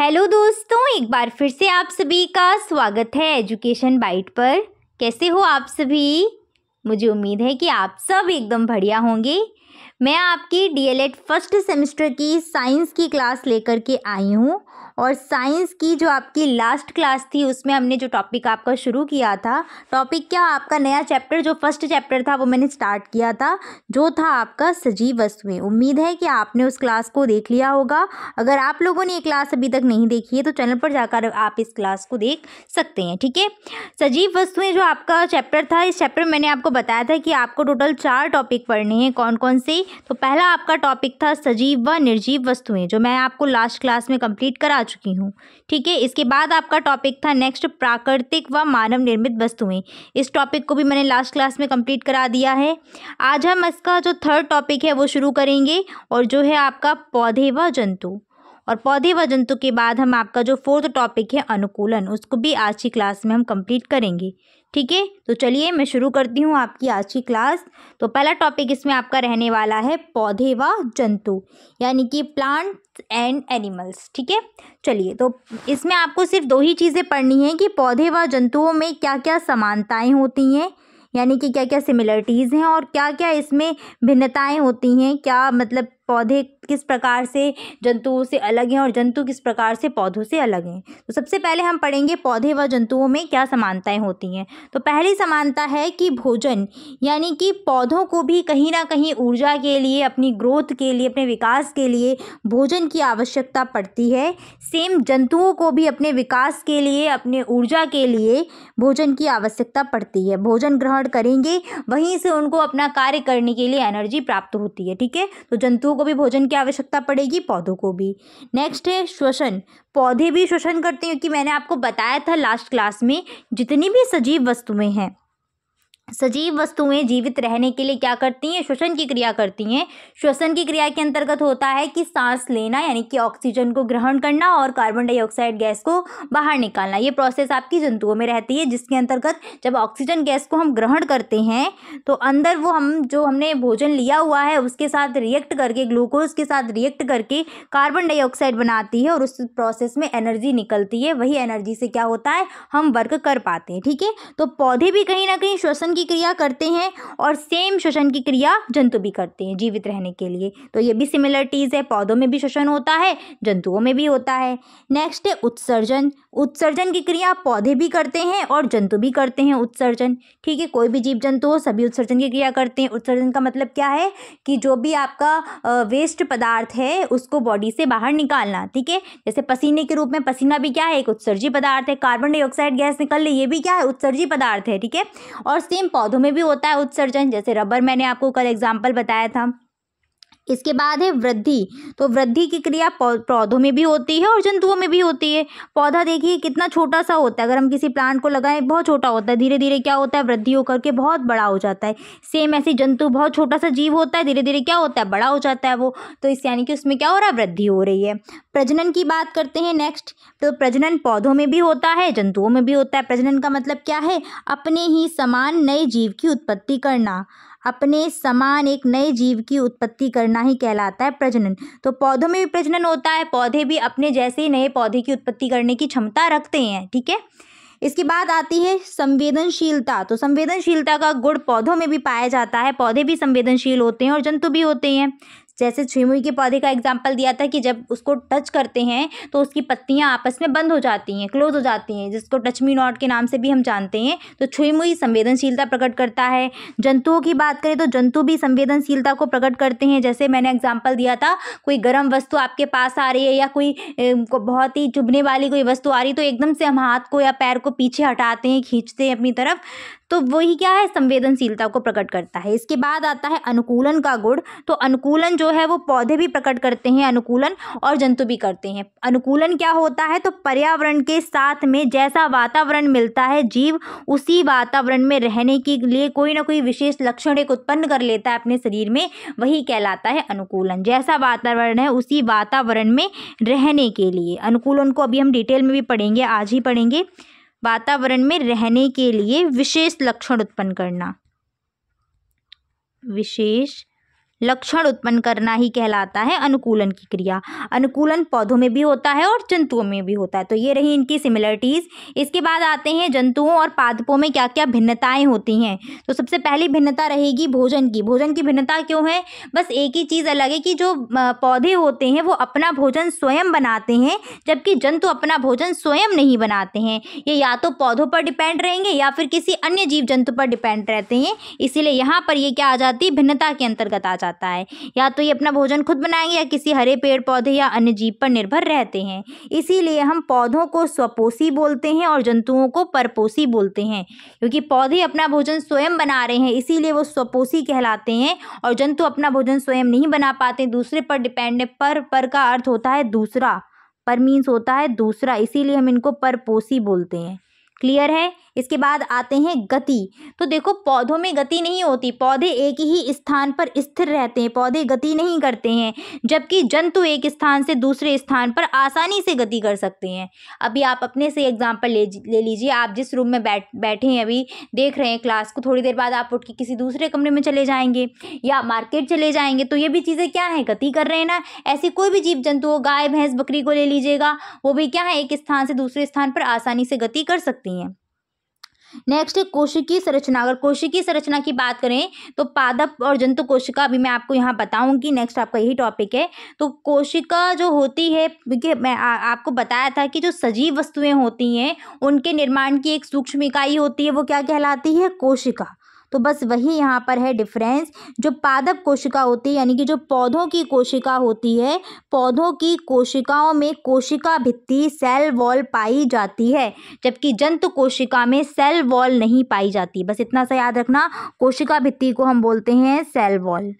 hello दोस्तों एक बार फिर से आप सभी का स्वागत है एजुकेशन बाइट पर कैसे हो आप सभी मुझे उम्मीद है कि आप सब एकदम बढ़िया होंगे मैं आपकी डीएलएड फर्स्ट सेमेस्टर की साइंस की क्लास लेकर के आई हूँ और साइंस की जो आपकी लास्ट क्लास थी उसमें हमने जो टॉपिक आपका शुरू किया था टॉपिक क्या आपका नया चैप्टर जो फर्स्ट चैप्टर था वो मैंने स्टार्ट किया था जो था आपका सजीव वस्तुएं उम्मीद है कि आपने उस क्लास को देख लिया होगा अगर आप लोगों ने ये क्लास अभी तक नहीं देखी है तो चैनल पर जाकर आप इस क्लास को देख सकते हैं ठीक है सजीव वस्तुएँ जो आपका चैप्टर था इस चैप्टर में मैंने आपको बताया था कि आपको टोटल चार टॉपिक पढ़ने हैं कौन कौन से तो पहला आपका टॉपिक था सजीव व निर्जीव वस्तुएँ जो मैं आपको लास्ट क्लास में कम्प्लीट करा चुकी हूँ ठीक है इसके बाद आपका टॉपिक था नेक्स्ट प्राकृतिक व मानव निर्मित वस्तुएं इस टॉपिक को भी मैंने लास्ट क्लास में कंप्लीट करा दिया है आज हम इसका जो थर्ड टॉपिक है वो शुरू करेंगे और जो है आपका पौधे व जंतु और पौधे व जंतु के बाद हम आपका जो फोर्थ टॉपिक है अनुकूलन उसको भी आज की क्लास में हम कंप्लीट करेंगे ठीक है तो चलिए मैं शुरू करती हूँ आपकी आज की क्लास तो पहला टॉपिक इसमें आपका रहने वाला है पौधे व जंतु यानी कि प्लांट्स एंड एनिमल्स ठीक है चलिए तो इसमें आपको सिर्फ दो ही चीज़ें पढ़नी है कि पौधे व जंतुओं में क्या क्या समानताएँ होती हैं यानी कि क्या क्या सिमिलरिटीज़ हैं और क्या क्या इसमें भिन्नताएँ होती हैं क्या मतलब पौधे किस प्रकार से जंतुओं से अलग हैं और जंतु किस प्रकार से पौधों से अलग हैं तो सबसे पहले हम पढ़ेंगे पौधे व जंतुओं में क्या समानताएं होती हैं तो पहली समानता है कि भोजन यानी कि पौधों को भी कहीं ना कहीं ऊर्जा के लिए अपनी ग्रोथ के लिए अपने विकास के लिए भोजन की आवश्यकता पड़ती है सेम जंतुओं को भी अपने विकास के लिए अपने ऊर्जा के लिए भोजन की आवश्यकता पड़ती है भोजन ग्रहण करेंगे वहीं से उनको अपना कार्य करने के लिए एनर्जी प्राप्त होती है ठीक है तो जंतुओं को भी भोजन की आवश्यकता पड़ेगी पौधों को भी नेक्स्ट है श्वसन पौधे भी श्वसन करते हैं क्योंकि मैंने आपको बताया था लास्ट क्लास में जितनी भी सजीव वस्तुएं हैं सजीव वस्तुएं जीवित रहने के लिए क्या करती हैं श्वसन की क्रिया करती हैं श्वसन की क्रिया के अंतर्गत होता है कि सांस लेना यानी कि ऑक्सीजन को ग्रहण करना और कार्बन डाइऑक्साइड गैस को बाहर निकालना ये प्रोसेस आपकी जंतुओं में रहती है जिसके अंतर्गत जब ऑक्सीजन गैस को हम ग्रहण करते हैं तो अंदर वो हम जो हमने भोजन लिया हुआ है उसके साथ रिएक्ट करके ग्लूकोज के साथ रिएक्ट करके कार्बन डाइऑक्साइड बनाती है और उस प्रोसेस में एनर्जी निकलती है वही एनर्जी से क्या होता है हम वर्क कर पाते हैं ठीक है तो पौधे भी कहीं ना कहीं श्वसन की क्रिया करते हैं और सेम श्वसन की क्रिया जंतु भी करते हैं जीवित रहने के लिए तो ये भी सिमिलरिटीज़ है पौधों में भी श्वसन होता है जंतुओं में भी होता है नेक्स्ट है उत्सर्जन उत्सर्जन की क्रिया पौधे भी करते हैं और जंतु भी करते हैं उत्सर्जन ठीक है कोई भी जीव जंतु हो सभी उत्सर्जन की क्रिया करते हैं उत्सर्जन का मतलब क्या है कि जो भी आपका वेस्ट पदार्थ है उसको बॉडी से बाहर निकालना ठीक है जैसे पसीने के रूप में पसीना भी क्या है एक उत्सर्जी पदार्थ है कार्बन डाइऑक्साइड गैस निकल ले ये भी क्या है उत्सर्जी पदार्थ है ठीक है और सेम पौधों में भी होता है उत्सर्जन जैसे रबर मैंने आपको कल एग्जाम्पल बताया था इसके बाद है वृद्धि तो वृद्धि की क्रिया पौधों में भी होती है और जंतुओं में भी होती है पौधा देखिए कितना छोटा सा होता है अगर हम किसी प्लांट को लगाएं बहुत छोटा होता है धीरे धीरे क्या होता है वृद्धि होकर के बहुत बड़ा हो जाता है सेम ऐसे जंतु बहुत छोटा सा जीव होता है धीरे धीरे क्या होता है बड़ा हो जाता है वो तो इस यानी कि उसमें क्या हो रहा है वृद्धि हो रही है प्रजनन की बात करते हैं नेक्स्ट तो प्रजनन पौधों में भी होता है जंतुओं में भी होता है प्रजनन का मतलब क्या है अपने ही समान नए जीव की उत्पत्ति करना अपने समान एक नए जीव की उत्पत्ति करना ही कहलाता है प्रजनन तो पौधों में भी प्रजनन होता है पौधे भी अपने जैसे ही नए पौधे की उत्पत्ति करने की क्षमता रखते हैं ठीक है इसके बाद आती है संवेदनशीलता तो संवेदनशीलता का गुण पौधों में भी पाया जाता है पौधे भी संवेदनशील होते हैं और जंतु भी होते हैं जैसे छुईमुई के पौधे का एग्जाम्पल दिया था कि जब उसको टच करते हैं तो उसकी पत्तियाँ आपस में बंद हो जाती हैं क्लोज हो जाती हैं जिसको टच मी नॉट के नाम से भी हम जानते हैं तो छुईमुई संवेदनशीलता प्रकट करता है जंतुओं की बात करें तो जंतु भी संवेदनशीलता को प्रकट करते हैं जैसे मैंने एग्जाम्पल दिया था कोई गर्म वस्तु आपके पास आ रही है या कोई बहुत ही चुभने वाली कोई वस्तु आ रही तो एकदम से हम हाथ को या पैर को पीछे हटाते हैं खींचते हैं अपनी तरफ तो वही क्या है संवेदनशीलता को प्रकट करता है इसके बाद आता है अनुकूलन का गुण तो अनुकूलन जो है वो पौधे भी प्रकट करते हैं अनुकूलन और जंतु भी करते हैं अनुकूलन क्या होता है तो पर्यावरण के साथ में जैसा वातावरण मिलता है जीव उसी वातावरण में रहने के लिए कोई ना कोई विशेष लक्षण एक उत्पन्न कर लेता है अपने शरीर में वही कहलाता है अनुकूलन जैसा वातावरण है उसी वातावरण में रहने के लिए अनुकूलन को अभी हम डिटेल में भी पढ़ेंगे आज ही पढ़ेंगे वातावरण में रहने के लिए विशेष लक्षण उत्पन्न करना विशेष लक्षण उत्पन्न करना ही कहलाता है अनुकूलन की क्रिया अनुकूलन पौधों में भी होता है और जंतुओं में भी होता है तो ये रही इनकी सिमिलरिटीज़ इसके बाद आते हैं जंतुओं और पादपों में क्या क्या भिन्नताएं होती हैं तो सबसे पहली भिन्नता रहेगी भोजन की भोजन की भिन्नता क्यों है बस एक ही चीज़ अलग है कि जो पौधे होते हैं वो अपना भोजन स्वयं बनाते हैं जबकि जंतु अपना भोजन स्वयं नहीं बनाते हैं ये या तो पौधों पर डिपेंड रहेंगे या फिर किसी अन्य जीव जंतु पर डिपेंड रहते हैं इसीलिए यहाँ पर ये क्या आ जाती है भिन्नता के अंतर्गत आ जाती बताता है या तो ये अपना भोजन खुद बनाएंगे या किसी हरे पेड़ पौधे या अन्य जीव पर निर्भर रहते हैं इसीलिए हम पौधों को स्वपोषी बोलते हैं और जंतुओं को परपोषी बोलते हैं क्योंकि पौधे अपना भोजन स्वयं बना रहे हैं इसीलिए वो स्वपोषी कहलाते हैं और जंतु अपना भोजन स्वयं नहीं बना पाते दूसरे पर डिपेंड पर पर का अर्थ होता है दूसरा पर मीन्स होता है दूसरा इसीलिए हम इनको परपोषी बोलते हैं क्लियर है इसके बाद आते हैं गति तो देखो पौधों में गति नहीं होती पौधे एक ही स्थान पर स्थिर रहते हैं पौधे गति नहीं करते हैं जबकि जंतु एक स्थान से दूसरे स्थान पर आसानी से गति कर सकते हैं अभी आप अपने से एग्जाम्पल ले ले लीजिए आप जिस रूम में बैठ बैठे हैं अभी देख रहे हैं क्लास को थोड़ी देर बाद आप उठ के किसी दूसरे कमरे में चले जाएंगे या मार्केट चले जाएंगे तो ये भी चीज़ें क्या हैं गति कर रहे हैं ना ऐसी कोई भी जीव जंतु हो गाय भैंस बकरी को ले लीजिएगा वो भी क्या है एक स्थान से दूसरे स्थान पर आसानी से गति कर सकती हैं नेक्स्ट है कोशिकीय संरचना अगर कोशिकी संरचना की बात करें तो पादप और जंतु कोशिका अभी मैं आपको यहाँ बताऊंगी नेक्स्ट आपका यही टॉपिक है तो कोशिका जो होती है क्योंकि मैं आ, आपको बताया था कि जो सजीव वस्तुएं होती हैं उनके निर्माण की एक सूक्ष्म इकाई होती है वो क्या कहलाती है कोशिका तो बस वही यहाँ पर है डिफरेंस जो पादप कोशिका होती है यानी कि जो पौधों की कोशिका होती है पौधों की कोशिकाओं में कोशिका भित्ति सेल वॉल पाई जाती है जबकि जंतु कोशिका में सेल वॉल नहीं पाई जाती बस इतना सा याद रखना कोशिका भित्ति को हम बोलते हैं सेल वॉल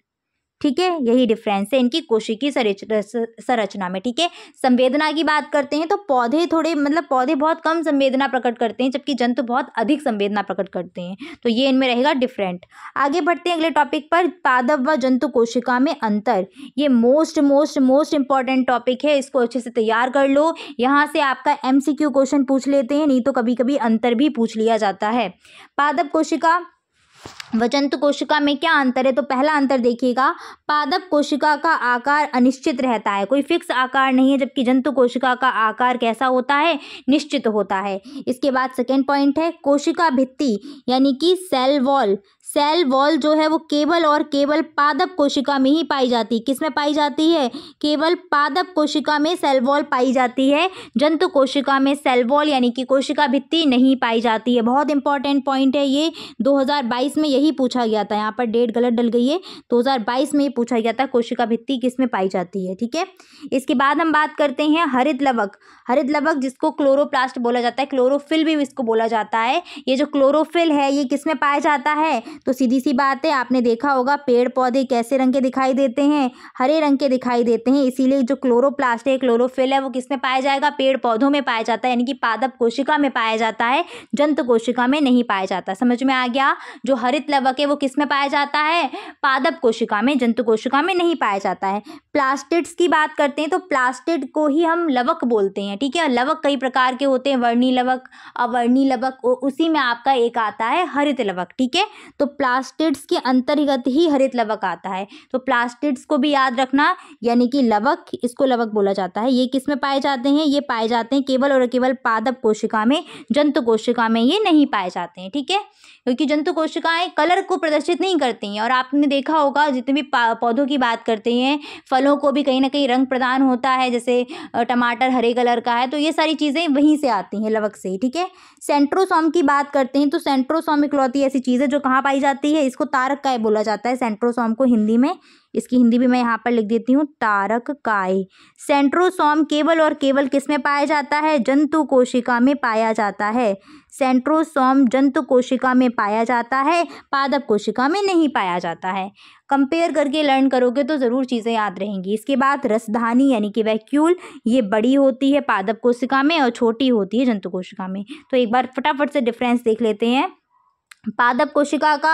ठीक है यही डिफरेंस है इनकी कोशिकी संरचना में ठीक है संवेदना की बात करते हैं तो पौधे थोड़े मतलब पौधे बहुत कम संवेदना प्रकट करते हैं जबकि जंतु बहुत अधिक संवेदना प्रकट करते हैं तो ये इनमें रहेगा डिफरेंट आगे बढ़ते हैं अगले टॉपिक पर पादप व जंतु कोशिका में अंतर ये most most most important topic है इसको अच्छे से तैयार कर लो यहाँ से आपका एम क्वेश्चन पूछ लेते हैं नहीं तो कभी कभी अंतर भी पूछ लिया जाता है पादप कोशिका वचंत कोशिका में क्या अंतर है तो पहला अंतर देखिएगा पादप कोशिका का आकार अनिश्चित रहता है कोई फिक्स आकार नहीं है जबकि जंतु कोशिका का आकार कैसा होता है निश्चित होता है इसके बाद सेकेंड पॉइंट है कोशिका भित्ति यानी कि सेल वॉल सेल वॉल जो है वो केवल और केवल पादप कोशिका में ही पाई जाती है किस में पाई जाती है केवल पादप कोशिका में सेल वॉल पाई जाती है जंतु कोशिका में सेल वॉल यानी कि कोशिका भित्ति नहीं पाई जाती है बहुत इंपॉर्टेंट पॉइंट है ये 2022 में यही पूछा गया था यहाँ पर डेट गलत डल गई है 2022 में ये पूछा गया था कोशिका भित्ती किस में पाई जाती है ठीक है इसके बाद हम बात करते हैं हरित लवक हरित लवक जिसको क्लोरोप्लास्ट बोला जाता है क्लोरोफिल भी इसको बोला जाता है ये जो क्लोरोफिल है ये किस में पाया जाता है तो सीधी सी बात है आपने देखा होगा पेड़ पौधे कैसे रंग के दिखाई देते हैं हरे रंग के दिखाई देते हैं इसीलिए जो क्लोरोप्लास्ट है क्लोरोफिल है वो किस में पाया जाएगा पेड़ पौधों में पाया जाता है यानी कि पादप कोशिका में पाया जाता है जंत कोशिका में नहीं पाया जाता समझ में आ गया जो हरित लवक है वो किस में पाया जाता है पादप कोशिका में जंतु कोशिका में नहीं पाया जाता है प्लास्टिड्स की बात करते हैं तो प्लास्टिड को ही हम लवक बोलते हैं ठीक है लवक कई प्रकार के होते हैं वर्णी लवक अवर्णी लवक उसी में आपका एक आता है हरित लवक ठीक है तो प्लास्टिड्स के अंतर्गत ही हरित लवक आता है तो प्लास्टिड्स को भी याद रखना यानी कि लवक इसको लवक बोला जाता है ये किस में पाए जाते हैं ये पाए जाते हैं केवल और केवल पादप कोशिका में जंतु कोशिका में ये नहीं पाए जाते हैं ठीक है क्योंकि जंतु कोशिकाएं कलर को प्रदर्शित नहीं करती हैं और आपने देखा होगा जितने भी पौधों की बात करते हैं फलों को भी कहीं ना कहीं रंग प्रदान होता है जैसे टमाटर हरे कलर का है तो ये सारी चीज़ें वहीं से आती हैं लवक से ठीक है सेंट्रोसोम की बात करते हैं तो सेंट्रोसोम इकलौती ऐसी चीज़ है जो कहाँ पाई जाती है इसको तारक काय बोला जाता है सेंट्रोसोम को हिंदी में इसकी हिंदी भी मैं यहाँ पर लिख देती हूँ तारक काय सेंट्रोसोम केवल और केवल किस में पाया जाता है जंतु कोशिका में पाया जाता है सेंट्रोसोम जंतु कोशिका में पाया जाता है पादप कोशिका में नहीं पाया जाता है कंपेयर करके लर्न करोगे तो ज़रूर चीज़ें याद रहेंगी इसके बाद रसधानी यानी कि वैक्यूल ये बड़ी होती है पादप कोशिका में और छोटी होती है जंतु कोशिका में तो एक बार फटाफट से डिफ्रेंस देख लेते हैं पादप कोशिका का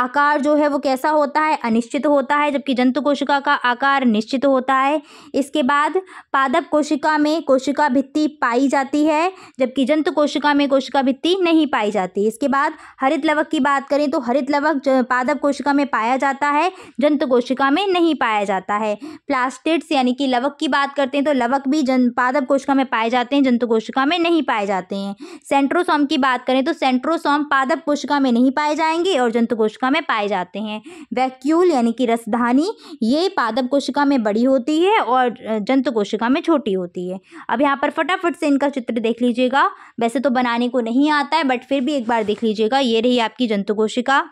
आकार जो है वो कैसा होता है अनिश्चित होता है जबकि जंतु कोशिका का आकार निश्चित होता है इसके बाद पादप कोशिका में कोशिका भित्ति पाई जाती है जबकि जंतु कोशिका में कोशिका भित्ति नहीं पाई जाती इसके बाद हरित लवक की बात करें तो हरित लवक पादप कोशिका में पाया जाता है जंतु कोशिका में नहीं पाया जाता है प्लास्टिड्स यानी कि लवक की बात करते हैं तो लवक भी जन पादप कोशिका में पाए जाते हैं जंतु कोशिका में नहीं पाए जाते हैं सेंट्रोसोम की बात करें तो सेंट्रोसोम पादप कोशिका में नहीं पाए जाएंगे और जंतु कोशिका में पाए जाते हैं वैक्यूल यानी कि रसधानी ये पादप कोशिका में बड़ी होती है और जंतु कोशिका में छोटी होती है अब यहाँ पर फटाफट से इनका चित्र देख लीजिएगा वैसे तो बनाने को नहीं आता है बट फिर भी एक बार देख लीजिएगा ये रही आपकी जंतु कोशिका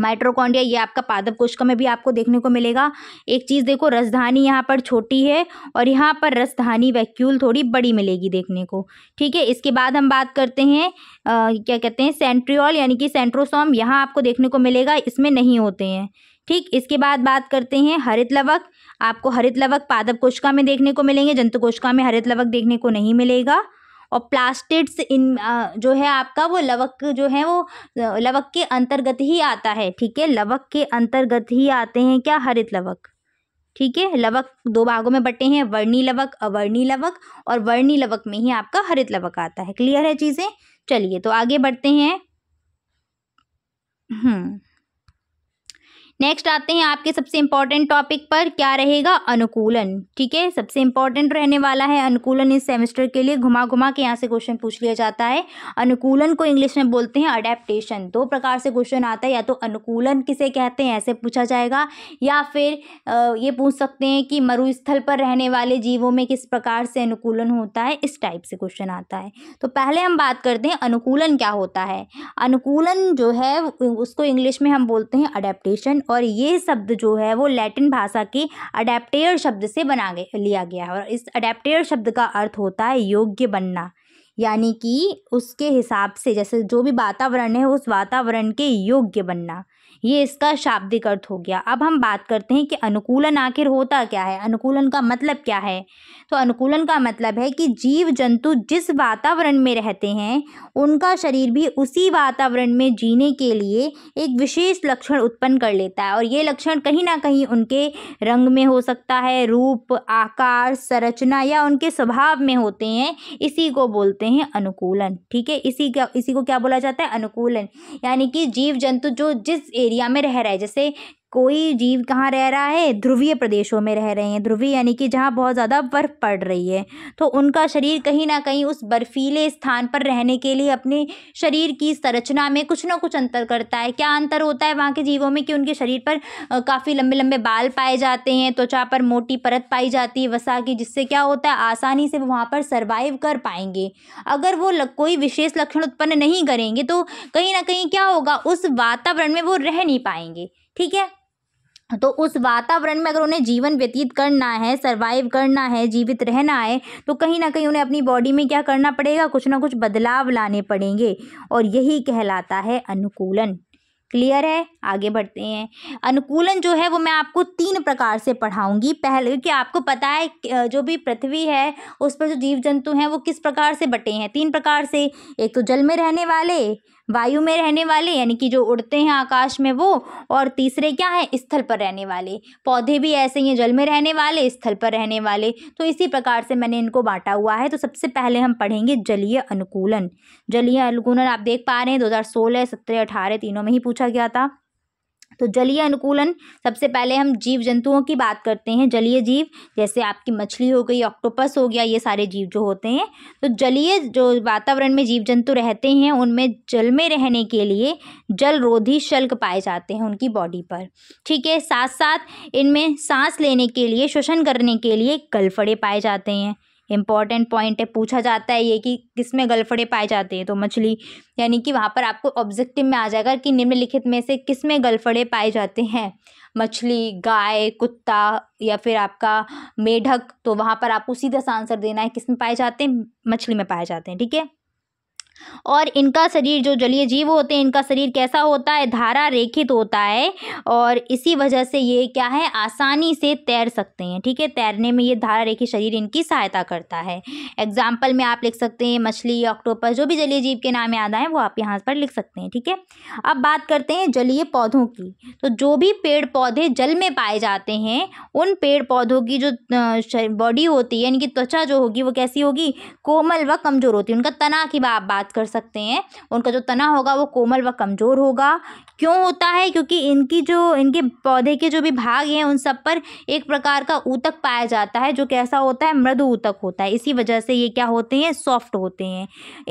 माइट्रोकॉन्डिया ये आपका पादप कोशिका में भी आपको देखने को मिलेगा एक चीज़ देखो रसधानी यहाँ पर छोटी है और यहाँ पर रसधानी वैक्यूल थोड़ी बड़ी मिलेगी देखने को ठीक है इसके बाद हम बात करते हैं आ, क्या कहते हैं सेंट्रियोल यानी कि सेंट्रोसोम यहाँ आपको देखने को मिलेगा इसमें नहीं होते हैं ठीक इसके बाद बात करते हैं हरित लवक आपको हरित लवक पादप कोशिका में देखने को मिलेंगे जंतु कोशिका में हरित लवक देखने को नहीं मिलेगा और प्लास्टिड्स इन जो है आपका वो लवक जो है वो लवक के अंतर्गत ही आता है ठीक है लवक के अंतर्गत ही आते हैं क्या हरित लवक ठीक है लवक दो भागों में बटे हैं वर्णी लवक अवर्णी लवक और वर्णी लवक में ही आपका हरित लवक आता है क्लियर है चीज़ें चलिए तो आगे बढ़ते हैं हम्म नेक्स्ट आते हैं आपके सबसे इंपॉर्टेंट टॉपिक पर क्या रहेगा अनुकूलन ठीक है सबसे इंपॉर्टेंट रहने वाला है अनुकूलन इस सेमेस्टर के लिए घुमा घुमा के यहाँ से क्वेश्चन पूछ लिया जाता है अनुकूलन को इंग्लिश में बोलते हैं अडेप्टेशन दो प्रकार से क्वेश्चन आता है या तो अनुकूलन किसे कहते हैं ऐसे पूछा जाएगा या फिर ये पूछ सकते हैं कि मरुस्थल पर रहने वाले जीवों में किस प्रकार से अनुकूलन होता है इस टाइप से क्वेश्चन आता है तो पहले हम बात करते हैं अनुकूलन क्या होता है अनुकूलन जो है उसको इंग्लिश में हम बोलते हैं अडेप्टेशन और ये शब्द जो है वो लैटिन भाषा के अडेप्टेयर शब्द से बना गया लिया गया है और इस अडेप्टेयर शब्द का अर्थ होता है योग्य बनना यानी कि उसके हिसाब से जैसे जो भी वातावरण है उस वातावरण के योग्य बनना ये इसका शाब्दिक अर्थ हो गया अब हम बात करते हैं कि अनुकूलन आखिर होता क्या है अनुकूलन का मतलब क्या है तो अनुकूलन का मतलब है कि जीव जंतु जिस वातावरण में रहते हैं उनका शरीर भी उसी वातावरण में जीने के लिए एक विशेष लक्षण उत्पन्न कर लेता है और ये लक्षण कहीं ना कहीं उनके रंग में हो सकता है रूप आकार संरचना या उनके स्वभाव में होते हैं इसी को बोलते हैं अनुकूलन ठीक है इसी का इसी को क्या बोला जाता है अनुकूलन यानी कि जीव जंतु जो जिस एरिया एरिया में रह रहा है जैसे कोई जीव कहाँ रह रहा है ध्रुवीय प्रदेशों में रह रहे हैं ध्रुवीय यानी कि जहाँ बहुत ज़्यादा बर्फ़ पड़ रही है तो उनका शरीर कहीं ना कहीं उस बर्फीले स्थान पर रहने के लिए अपने शरीर की संरचना में कुछ ना कुछ अंतर करता है क्या अंतर होता है वहाँ के जीवों में कि उनके शरीर पर काफ़ी लंबे लंबे बाल पाए जाते हैं त्वचा पर मोटी परत पाई जाती है वसा की जिससे क्या होता है आसानी से वो वहाँ पर सर्वाइव कर पाएंगे अगर वो कोई विशेष लक्षण उत्पन्न नहीं करेंगे तो कहीं ना कहीं क्या होगा उस वातावरण में वो रह नहीं पाएंगे ठीक है तो उस वातावरण में अगर उन्हें जीवन व्यतीत करना है सर्वाइव करना है जीवित रहना है तो कहीं ना कहीं उन्हें अपनी बॉडी में क्या करना पड़ेगा कुछ ना कुछ बदलाव लाने पड़ेंगे और यही कहलाता है अनुकूलन क्लियर है आगे बढ़ते हैं अनुकूलन जो है वो मैं आपको तीन प्रकार से पढ़ाऊंगी पहले क्योंकि आपको पता है जो भी पृथ्वी है उस पर जो जीव जंतु हैं वो किस प्रकार से बटे हैं तीन प्रकार से एक तो जल में रहने वाले वायु में रहने वाले यानी कि जो उड़ते हैं आकाश में वो और तीसरे क्या हैं स्थल पर रहने वाले पौधे भी ऐसे ही हैं जल में रहने वाले स्थल पर रहने वाले तो इसी प्रकार से मैंने इनको बांटा हुआ है तो सबसे पहले हम पढ़ेंगे जलीय अनुकूलन जलीय अनुकूलन आप देख पा रहे हैं दो हज़ार सोलह सत्रह अठारह तीनों में ही पूछा गया था तो जलीय अनुकूलन सबसे पहले हम जीव जंतुओं की बात करते हैं जलीय जीव जैसे आपकी मछली हो गई ऑक्टोपस हो गया ये सारे जीव जो होते हैं तो जलीय जो वातावरण में जीव जंतु रहते हैं उनमें जल में रहने के लिए जलरोधी शल्क पाए जाते हैं उनकी बॉडी पर ठीक है साथ साथ इनमें सांस लेने के लिए श्वसन करने के लिए गलफड़े पाए जाते हैं इम्पॉर्टेंट पॉइंट है पूछा जाता है ये कि किस में गलफड़े पाए जाते हैं तो मछली यानी कि वहाँ पर आपको ऑब्जेक्टिव में आ जाएगा कि निम्नलिखित में से किस में गलफड़े पाए जाते हैं मछली गाय कुत्ता या फिर आपका मेढक तो वहाँ पर आपको सीधा सा आंसर देना है किस में पाए जाते हैं मछली में पाए जाते हैं ठीक है और इनका शरीर जो जलीय जीव होते हैं इनका शरीर कैसा होता है धारा रेखित होता है और इसी वजह से ये क्या है आसानी से तैर सकते हैं ठीक है तैरने में ये धारा रेखित शरीर इनकी सहायता करता है एग्जाम्पल में आप लिख सकते हैं मछली ऑक्टोपस जो भी जलीय जीव के नाम याद आए वो आप यहाँ पर लिख सकते हैं ठीक है अब बात करते हैं जलीय पौधों की तो जो भी पेड़ पौधे जल में पाए जाते हैं उन पेड़ पौधों की जो बॉडी होती है इनकी त्वचा जो होगी वो कैसी होगी कोमल व कमज़ोर होती है उनका तना की बात बात कर सकते हैं उनका जो तना होगा वो कोमल व कमज़ोर होगा क्यों होता है क्योंकि इनकी जो इनके पौधे के जो भी भाग हैं उन सब पर एक प्रकार का ऊतक पाया जाता है जो कैसा होता है मृदु ऊतक होता है इसी वजह से ये क्या होते हैं सॉफ्ट होते हैं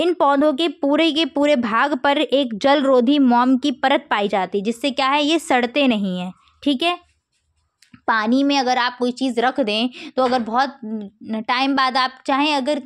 इन पौधों के पूरे के पूरे भाग पर एक जलरोधी मोम की परत पाई जाती है जिससे क्या है ये सड़ते नहीं हैं ठीक है पानी में अगर आप कोई चीज़ रख दें तो अगर बहुत टाइम बाद आप चाहें अगर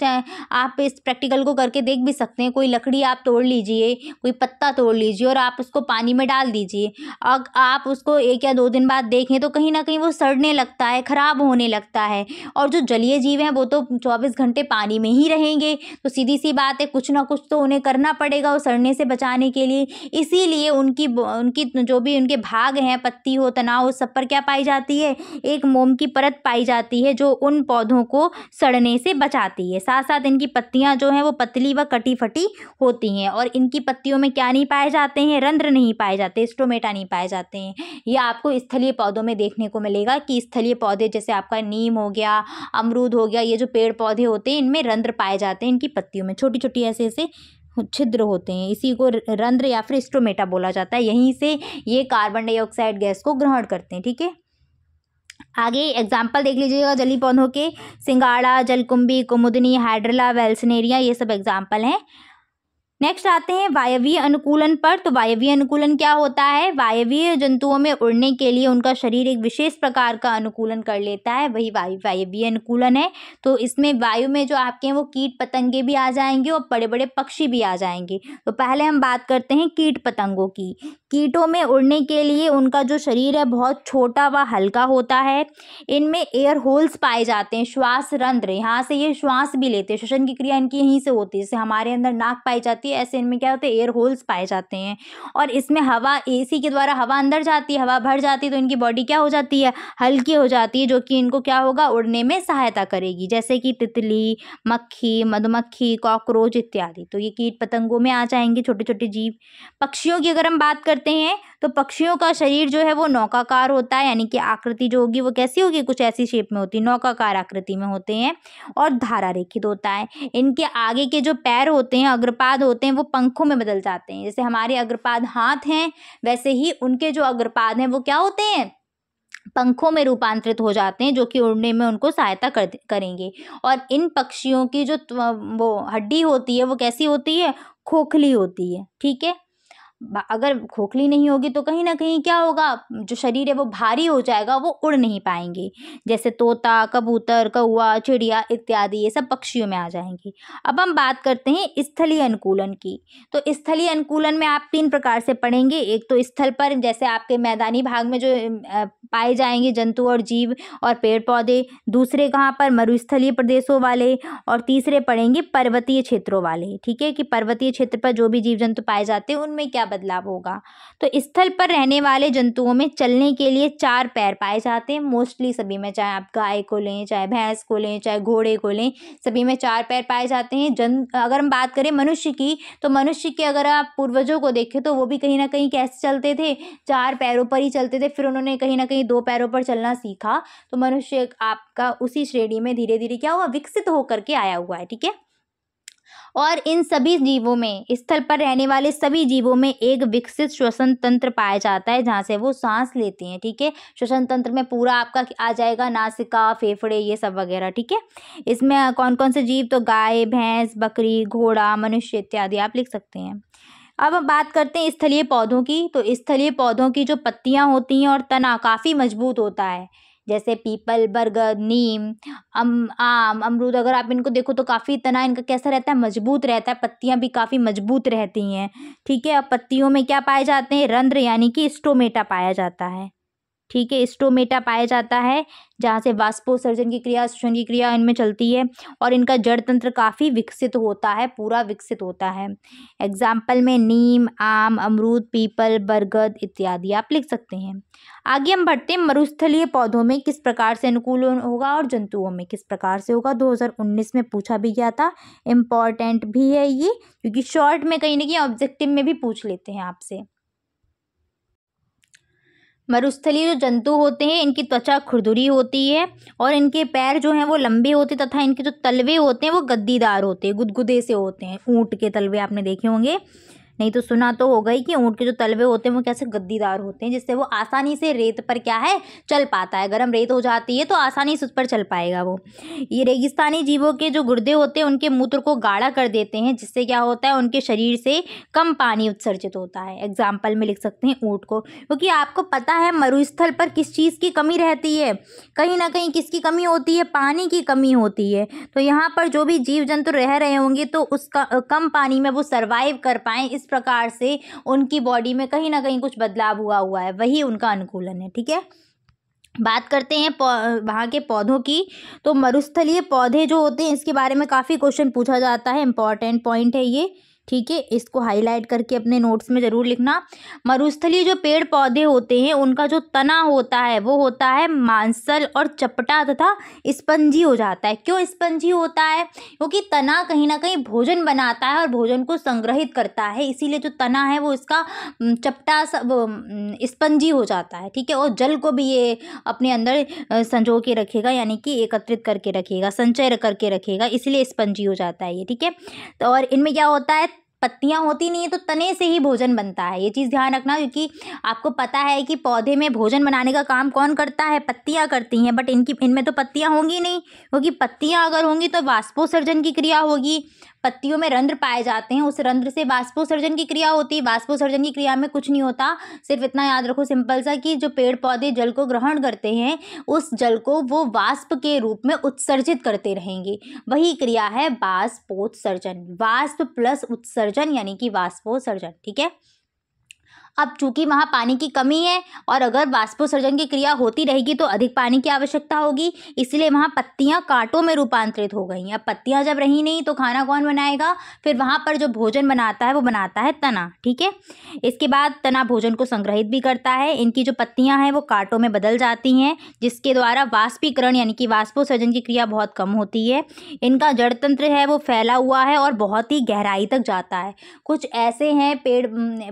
आप इस प्रैक्टिकल को करके देख भी सकते हैं कोई लकड़ी आप तोड़ लीजिए कोई पत्ता तोड़ लीजिए और आप उसको पानी में डाल दीजिए और आप उसको एक या दो दिन बाद देखें तो कहीं ना कहीं वो सड़ने लगता है ख़राब होने लगता है और जो जलीय जीव हैं वो तो चौबीस घंटे पानी में ही रहेंगे तो सीधी सी बात है कुछ ना कुछ तो उन्हें करना पड़ेगा वो सड़ने से बचाने के लिए इसीलिए उनकी उनकी जो भी उनके भाग हैं पत्ती हो तनाव हो सब पर क्या पाई जाती है है एक मोम की परत पाई जाती है जो उन पौधों को सड़ने से बचाती है साथ साथ इनकी पत्तियां जो हैं वो पतली व कटी फटी होती हैं और इनकी पत्तियों में क्या नहीं पाए जाते हैं रंध्र नहीं पाए जाते स्टोमेटा नहीं पाए जाते हैं यह आपको स्थलीय पौधों में देखने को मिलेगा कि स्थलीय पौधे जैसे आपका नीम हो गया अमरूद हो गया ये जो पेड़ पौधे होते हैं इनमें रंध्र पाए जाते हैं इनकी पत्तियों में छोटी छोटी ऐसे ऐसे छिद्र होते हैं इसी को रंध्र या फिर स्टोमेटा बोला जाता है यहीं से ये कार्बन डाइऑक्साइड गैस को ग्रहण करते हैं ठीक है आगे एग्जाम्पल देख लीजिएगा जली पौधों के सिंगाड़ा जलकुंभी कुमुदनी हाइड्रला वेल्सनेरिया ये सब एग्जाम्पल हैं नेक्स्ट आते हैं वायवीय अनुकूलन पर तो वायवीय अनुकूलन क्या होता है वायवीय जंतुओं में उड़ने के लिए उनका शरीर एक विशेष प्रकार का अनुकूलन कर लेता है वही वायु वायवीय अनुकूलन है तो इसमें वायु में जो आपके हैं वो कीट पतंगे भी आ जाएंगे और बड़े बड़े पक्षी भी आ जाएंगे तो पहले हम बात करते हैं कीट पतंगों की कीटों में उड़ने के लिए उनका जो शरीर है बहुत छोटा व हल्का होता है इनमें एयर होल्स पाए जाते हैं श्वास रंध्र यहाँ से ये श्वास भी लेते हैं श्वसन की क्रिया इनकी यहीं से होती है जैसे हमारे अंदर नाक पाई जाती जाती है ऐसे इनमें क्या होता है एयर होल्स पाए जाते हैं और इसमें हवा एसी के द्वारा हवा अंदर जाती है हवा भर जाती है तो इनकी बॉडी क्या हो जाती है हल्की हो जाती है जो कि इनको क्या होगा उड़ने में सहायता करेगी जैसे कि तितली मक्खी मधुमक्खी कॉकरोच इत्यादि तो ये कीट पतंगों में आ जाएंगे छोटे छोटे जीव पक्षियों की अगर हम बात करते हैं तो पक्षियों का शरीर जो है वो नौकाकार होता है यानी कि आकृति जो होगी वो कैसी होगी कुछ ऐसी शेप में होती है नौकाकार आकृति में होते हैं और धारा रेखित होता है इनके आगे के जो पैर होते हैं अग्रपाद होते होते हैं वो पंखों में बदल जाते हैं जैसे हमारे अग्रपाद हाथ हैं वैसे ही उनके जो अग्रपाद हैं वो क्या होते हैं पंखों में रूपांतरित हो जाते हैं जो कि उड़ने में उनको सहायता कर करेंगे और इन पक्षियों की जो वो हड्डी होती है वो कैसी होती है खोखली होती है ठीक है अगर खोखली नहीं होगी तो कहीं ना कहीं क्या होगा जो शरीर है वो भारी हो जाएगा वो उड़ नहीं पाएंगे जैसे तोता कबूतर कौआ चिड़िया इत्यादि ये सब पक्षियों में आ जाएंगी अब हम बात करते हैं स्थलीय अनुकूलन की तो स्थलीय अनुकूलन में आप तीन प्रकार से पढ़ेंगे एक तो स्थल पर जैसे आपके मैदानी भाग में जो पाए जाएंगे जंतु और जीव और पेड़ पौधे दूसरे कहाँ पर मरुस्थलीय प्रदेशों वाले और तीसरे पढ़ेंगे पर्वतीय क्षेत्रों वाले ठीक है कि पर्वतीय क्षेत्र पर जो भी जीव जंतु पाए जाते हैं उनमें क्या बदलाव होगा तो स्थल पर रहने वाले जंतुओं में चलने के लिए चार पैर पाए जाते हैं मोस्टली सभी में चाहे आप गाय को लें चाहे भैंस को लें चाहे घोड़े को लें सभी में चार पैर पाए जाते हैं जन अगर हम बात करें मनुष्य की तो मनुष्य के अगर आप पूर्वजों को देखें तो वो भी कहीं ना कहीं कैसे चलते थे चार पैरों पर ही चलते थे फिर उन्होंने कहीं ना कहीं दो पैरों पर चलना सीखा तो मनुष्य आपका उसी श्रेणी में धीरे धीरे क्या हुआ विकसित होकर के आया हुआ है ठीक है और इन सभी जीवों में स्थल पर रहने वाले सभी जीवों में एक विकसित श्वसन तंत्र पाया जाता है जहाँ से वो सांस लेते हैं ठीक है श्वसन तंत्र में पूरा आपका आ जाएगा नासिका फेफड़े ये सब वगैरह ठीक है इसमें कौन कौन से जीव तो गाय भैंस बकरी घोड़ा मनुष्य इत्यादि आप लिख सकते हैं अब हम बात करते हैं स्थलीय पौधों की तो स्थलीय पौधों की जो पत्तियाँ होती हैं और तना काफ़ी मजबूत होता है जैसे पीपल बरगद नीम अम आम अमरूद अगर आप इनको देखो तो काफ़ी तना इनका कैसा रहता है मजबूत रहता है पत्तियाँ भी काफ़ी मजबूत रहती हैं ठीक है अब पत्तियों में क्या पाए जाते हैं रंध्र यानी कि स्टोमेटा पाया जाता है ठीक है स्टोमेटा पाया जाता है जहाँ से वाष्पोसर्जन की क्रिया श्वसन की क्रिया इनमें चलती है और इनका जड़ तंत्र काफ़ी विकसित होता है पूरा विकसित होता है एग्जाम्पल में नीम आम अमरूद पीपल बरगद इत्यादि आप लिख सकते हैं आगे हम बढ़ते हैं मरुस्थलीय पौधों में किस प्रकार से अनुकूल होगा और जंतुओं में किस प्रकार से होगा 2019 में पूछा भी गया था इम्पॉर्टेंट भी है ये क्योंकि शॉर्ट में कहीं ना कहीं ऑब्जेक्टिव में भी पूछ लेते हैं आपसे मरुस्थलीय जो जंतु होते हैं इनकी त्वचा खुरदुरी होती है और इनके पैर जो हैं वो लंबे होते तथा इनके जो तलवे होते हैं वो गद्दीदार होते हैं गुदगुदे से होते हैं ऊँट के तलवे आपने देखे होंगे नहीं तो सुना तो होगा ही कि ऊँट के जो तलवे होते हैं वो कैसे गद्दीदार होते हैं जिससे वो आसानी से रेत पर क्या है चल पाता है गर्म रेत हो जाती है तो आसानी से उस पर चल पाएगा वो ये रेगिस्तानी जीवों के जो गुर्दे होते हैं उनके मूत्र को गाढ़ा कर देते हैं जिससे क्या होता है उनके शरीर से कम पानी उत्सर्जित होता है एग्जाम्पल में लिख सकते हैं ऊँट को क्योंकि आपको पता है मरुस्थल पर किस चीज़ की कमी रहती है कहीं ना कहीं किसकी कमी होती है पानी की कमी होती है तो यहाँ पर जो भी जीव जंतु रह रहे होंगे तो उसका कम पानी में वो सर्वाइव कर पाएँ इस प्रकार से उनकी बॉडी में कहीं ना कहीं कुछ बदलाव हुआ हुआ है वही उनका अनुकूलन है ठीक है बात करते हैं वहाँ के पौधों की तो मरुस्थलीय पौधे जो होते हैं इसके बारे में काफ़ी क्वेश्चन पूछा जाता है इंपॉर्टेंट पॉइंट है ये ठीक है इसको हाईलाइट करके अपने नोट्स में ज़रूर लिखना मरुस्थलीय जो पेड़ पौधे होते हैं उनका जो तना होता है वो होता है मांसल और चपटा तथा स्पंजी हो जाता है क्यों स्पंजी होता है क्योंकि तना कहीं ना कहीं भोजन बनाता है और भोजन को संग्रहित करता है इसीलिए जो तना है वो इसका चपटा स्पंजी हो जाता है ठीक है और जल को भी ये अपने अंदर संजो के रखेगा यानी कि एकत्रित करके रखेगा संचय करके रखेगा इसलिए स्पंजी हो जाता है ये ठीक है तो और इनमें क्या होता है पत्तियाँ होती नहीं है तो तने से ही भोजन बनता है ये चीज़ ध्यान रखना क्योंकि आपको पता है कि पौधे में भोजन बनाने का काम कौन करता है पत्तियाँ करती हैं बट इनकी इनमें तो पत्तियाँ होंगी नहीं क्योंकि पत्तियाँ अगर होंगी तो वाष्पोसर्जन की क्रिया होगी पत्तियों में रंध्र पाए जाते हैं उस रंध्र से वाष्पोसर्जन की क्रिया होती है वाष्पोसर्जन की क्रिया में कुछ नहीं होता सिर्फ इतना याद रखो सिंपल सा कि जो पेड़ पौधे जल को ग्रहण करते हैं उस जल को वो वाष्प के रूप में उत्सर्जित करते रहेंगे वही क्रिया है वाष्पोत्सर्जन वाष्प प्लस उत्सर्जन यानी कि वाष्पोत्सर्जन ठीक है अब चूंकि वहाँ पानी की कमी है और अगर वाष्पोसर्जन की क्रिया होती रहेगी तो अधिक पानी की आवश्यकता होगी इसलिए वहाँ पत्तियाँ कांटों में रूपांतरित हो गई अब पत्तियाँ जब रही नहीं तो खाना कौन बनाएगा फिर वहाँ पर जो भोजन बनाता है वो बनाता है तना ठीक है इसके बाद तना भोजन को संग्रहित भी करता है इनकी जो पत्तियाँ हैं वो कांटों में बदल जाती हैं जिसके द्वारा वाष्पीकरण यानी कि वाष्पोसर्जन की क्रिया बहुत कम होती है इनका जड़ तंत्र है वो फैला हुआ है और बहुत ही गहराई तक जाता है कुछ ऐसे हैं पेड़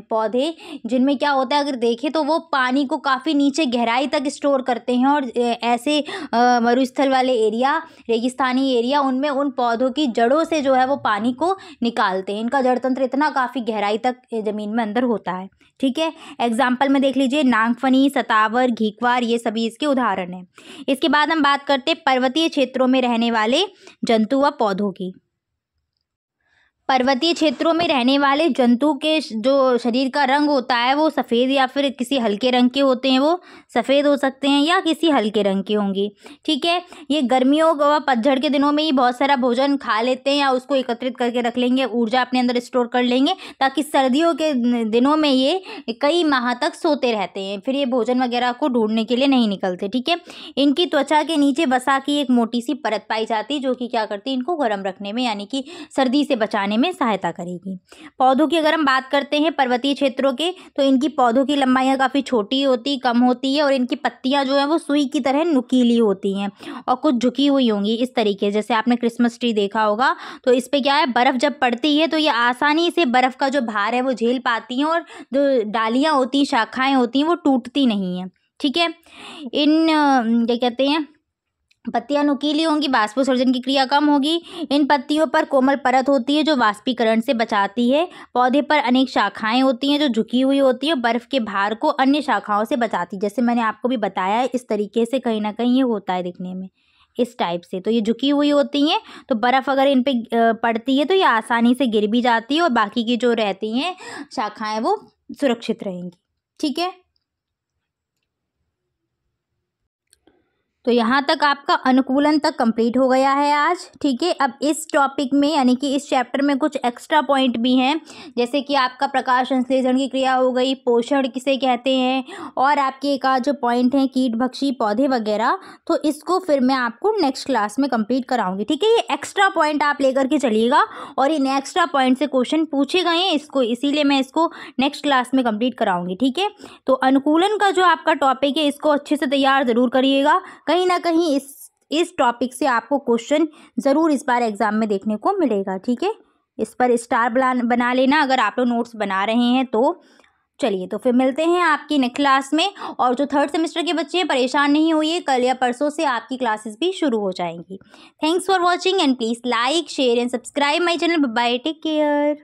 पौधे जिनमें क्या होता है अगर देखें तो वो पानी को काफ़ी नीचे गहराई तक स्टोर करते हैं और ऐसे मरुस्थल वाले एरिया रेगिस्तानी एरिया उनमें उन पौधों की जड़ों से जो है वो पानी को निकालते हैं इनका जड़ तंत्र इतना काफ़ी गहराई तक ज़मीन में अंदर होता है ठीक है एग्जाम्पल में देख लीजिए नागफनी सतावर घीकवार ये सभी इसके उदाहरण हैं इसके बाद हम बात करते हैं पर्वतीय क्षेत्रों में रहने वाले जंतु व पौधों की पर्वतीय क्षेत्रों में रहने वाले जंतु के जो शरीर का रंग होता है वो सफ़ेद या फिर किसी हल्के रंग के होते हैं वो सफ़ेद हो सकते हैं या किसी हल्के रंग के होंगे ठीक है ये गर्मियों व पतझड़ के दिनों में ही बहुत सारा भोजन खा लेते हैं या उसको एकत्रित करके रख लेंगे ऊर्जा अपने अंदर स्टोर कर लेंगे ताकि सर्दियों के दिनों में ये कई माह तक सोते रहते हैं फिर ये भोजन वगैरह को ढूंढने के लिए नहीं निकलते ठीक है इनकी त्वचा के नीचे बसा की एक मोटी सी परत पाई जाती जो कि क्या करती है इनको गर्म रखने में यानी कि सर्दी से बचाने बढ़ाने में सहायता करेगी पौधों की अगर हम बात करते हैं पर्वतीय क्षेत्रों के तो इनकी पौधों की लंबाइयाँ काफ़ी छोटी होती कम होती है और इनकी पत्तियाँ जो हैं वो सुई की तरह नुकीली होती हैं और कुछ झुकी हुई होंगी इस तरीके जैसे आपने क्रिसमस ट्री देखा होगा तो इस पर क्या है बर्फ़ जब पड़ती है तो ये आसानी से बर्फ़ का जो भार है वो झेल पाती हैं और जो डालियाँ होती हैं शाखाएँ होती हैं वो टूटती नहीं हैं ठीक है इन क्या कहते हैं पत्तियां नुकीली होंगी वाष्पोसर्जन की क्रिया कम होगी इन पत्तियों पर कोमल परत होती है जो वाष्पीकरण से बचाती है पौधे पर अनेक शाखाएं होती हैं जो झुकी हुई होती है बर्फ़ के भार को अन्य शाखाओं से बचाती जैसे मैंने आपको भी बताया है इस तरीके से कहीं ना कहीं ये होता है दिखने में इस टाइप से तो ये झुकी हुई होती हैं तो बर्फ़ अगर इन पर पड़ती है तो ये आसानी से गिर भी जाती है और बाकी की जो रहती हैं शाखाएँ वो सुरक्षित रहेंगी ठीक है तो यहाँ तक आपका अनुकूलन तक कंप्लीट हो गया है आज ठीक है अब इस टॉपिक में यानी कि इस चैप्टर में कुछ एक्स्ट्रा पॉइंट भी हैं जैसे कि आपका प्रकाश संश्लेषण की क्रिया हो गई पोषण किसे कहते हैं और आपके एक जो पॉइंट हैं कीट भक्षी पौधे वगैरह तो इसको फिर मैं आपको नेक्स्ट क्लास में कम्प्लीट कराऊँगी ठीक है ये एक्स्ट्रा पॉइंट आप लेकर के चलिएगा और इन एक्स्ट्रा पॉइंट से क्वेश्चन पूछे गए हैं इसको इसीलिए मैं इसको नेक्स्ट क्लास में कम्प्लीट कराऊँगी ठीक है तो अनुकूलन का जो आपका टॉपिक है इसको अच्छे से तैयार ज़रूर करिएगा कहीं ना कहीं इस इस टॉपिक से आपको क्वेश्चन ज़रूर इस बार एग्ज़ाम में देखने को मिलेगा ठीक है इस पर स्टार बना बना लेना अगर आप लोग नोट्स बना रहे हैं तो चलिए तो फिर मिलते हैं आपकी नेक्स्ट क्लास में और जो थर्ड सेमेस्टर के बच्चे हैं परेशान नहीं होइए कल या परसों से आपकी क्लासेस भी शुरू हो जाएंगी thanks for watching and please like share and subscribe my channel bye take care